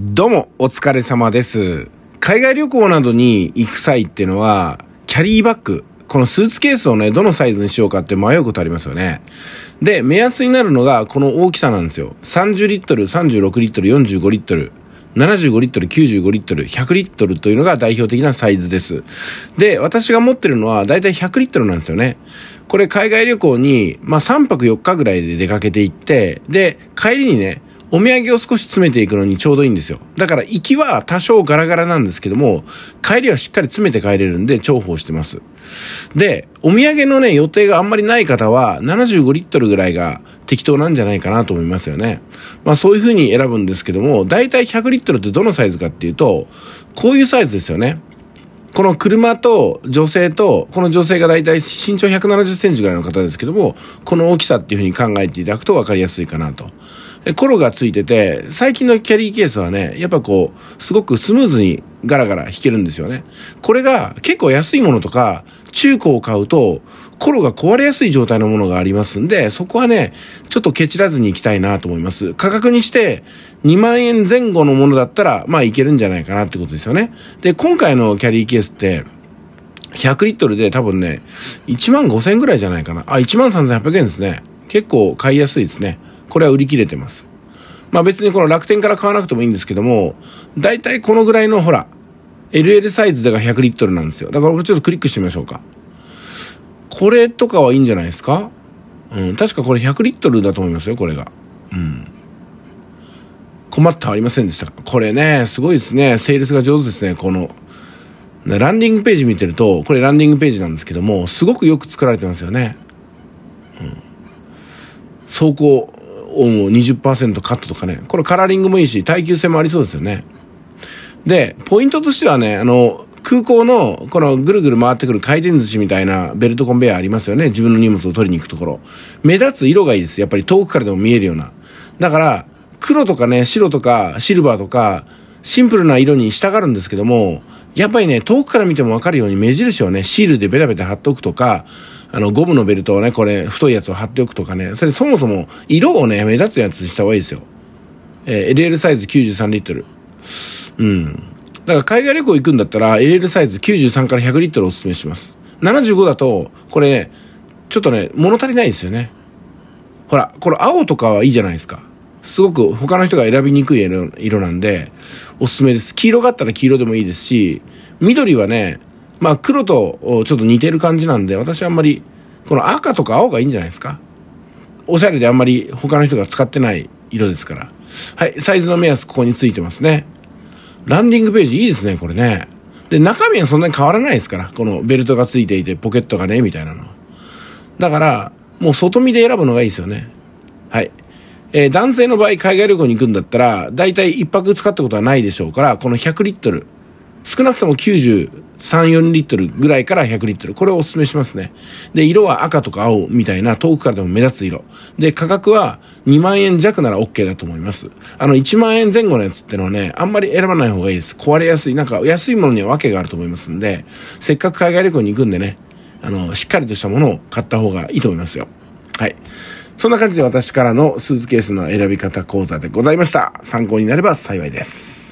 どうも、お疲れ様です。海外旅行などに行く際ってのは、キャリーバッグ、このスーツケースをね、どのサイズにしようかって迷うことありますよね。で、目安になるのが、この大きさなんですよ。30リットル、36リットル、45リットル。75リットル、95リットル、100リットルというのが代表的なサイズです。で、私が持ってるのはだいたい100リットルなんですよね。これ海外旅行に、まあ、3泊4日ぐらいで出かけていって、で、帰りにね、お土産を少し詰めていくのにちょうどいいんですよ。だから行きは多少ガラガラなんですけども、帰りはしっかり詰めて帰れるんで重宝してます。で、お土産のね、予定があんまりない方は、75リットルぐらいが適当なんじゃないかなと思いますよね。まあそういう風に選ぶんですけども、だいたい100リットルってどのサイズかっていうと、こういうサイズですよね。この車と女性と、この女性が大体身長170センチぐらいの方ですけども、この大きさっていうふうに考えていただくと分かりやすいかなと。コロがついてて、最近のキャリーケースはね、やっぱこう、すごくスムーズにガラガラ引けるんですよね。これが結構安いものとか、中古を買うと、コロが壊れやすい状態のものがありますんで、そこはね、ちょっとケチらずに行きたいなと思います。価格にして、2万円前後のものだったら、まあいけるんじゃないかなってことですよね。で、今回のキャリーケースって、100リットルで多分ね、1万5000円ぐらいじゃないかな。あ、1万3800円ですね。結構買いやすいですね。これは売り切れてます。まあ別にこの楽天から買わなくてもいいんですけども、だいたいこのぐらいのほら、LL サイズでが100リットルなんですよ。だからこれちょっとクリックしてみましょうか。これとかはいいんじゃないですかうん、確かこれ100リットルだと思いますよ、これが。うん。困ってはありませんでした。これね、すごいですね。セールスが上手ですね、この。ランディングページ見てると、これランディングページなんですけども、すごくよく作られてますよね。うん。走行、ンを20%カットとかね。これカラーリングもいいし、耐久性もありそうですよね。で、ポイントとしてはね、あの、空港のこのぐるぐる回ってくる回転寿司みたいなベルトコンベヤーありますよね。自分の荷物を取りに行くところ。目立つ色がいいです。やっぱり遠くからでも見えるような。だから、黒とかね、白とかシルバーとか、シンプルな色に従うんですけども、やっぱりね、遠くから見てもわかるように目印をね、シールでベタベタ貼っとくとか、あの、ゴムのベルトをね、これ、太いやつを貼っておくとかね、それそもそも、色をね、目立つやつにした方がいいですよ。えー、LL サイズ93リットル。うん。だから海外旅行行くんだったら、LL サイズ93から100リットルおすすめします。75だと、これね、ちょっとね、物足りないんですよね。ほら、これ青とかはいいじゃないですか。すごく他の人が選びにくい色なんで、おすすめです。黄色があったら黄色でもいいですし、緑はね、まあ黒とちょっと似てる感じなんで、私はあんまり、この赤とか青がいいんじゃないですか。おしゃれであんまり他の人が使ってない色ですから。はい、サイズの目安ここについてますね。ランディングページいいですね、これね。で、中身はそんなに変わらないですから。このベルトがついていて、ポケットがね、みたいなの。だから、もう外見で選ぶのがいいですよね。はい。えー、男性の場合、海外旅行に行くんだったら、だいたい1泊使ったことはないでしょうから、この100リットル。少なくとも93、4リットルぐらいから100リットル。これをお勧めしますね。で、色は赤とか青みたいな遠くからでも目立つ色。で、価格は2万円弱なら OK だと思います。あの、1万円前後のやつってのはね、あんまり選ばない方がいいです。壊れやすい。なんか安いものには訳があると思いますんで、せっかく海外旅行に行くんでね、あの、しっかりとしたものを買った方がいいと思いますよ。はい。そんな感じで私からのスーツケースの選び方講座でございました。参考になれば幸いです。